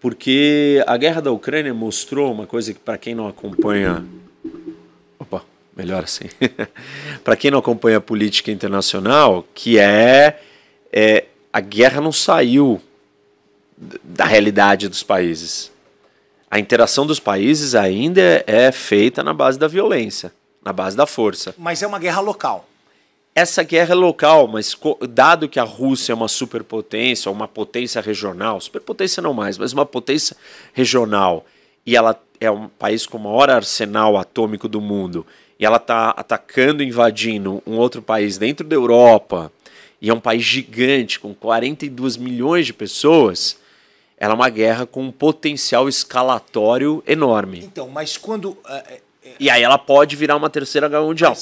porque a guerra da Ucrânia mostrou uma coisa que para quem não acompanha, opa, melhor assim, para quem não acompanha a política internacional, que é, é a guerra não saiu da realidade dos países. A interação dos países ainda é feita na base da violência, na base da força. Mas é uma guerra local essa guerra é local, mas dado que a Rússia é uma superpotência, uma potência regional, superpotência não mais, mas uma potência regional, e ela é um país com o maior arsenal atômico do mundo, e ela está atacando, invadindo um outro país dentro da Europa, e é um país gigante com 42 milhões de pessoas, ela é uma guerra com um potencial escalatório enorme. Então, mas quando. Uh, e aí ela pode virar uma terceira guerra mundial.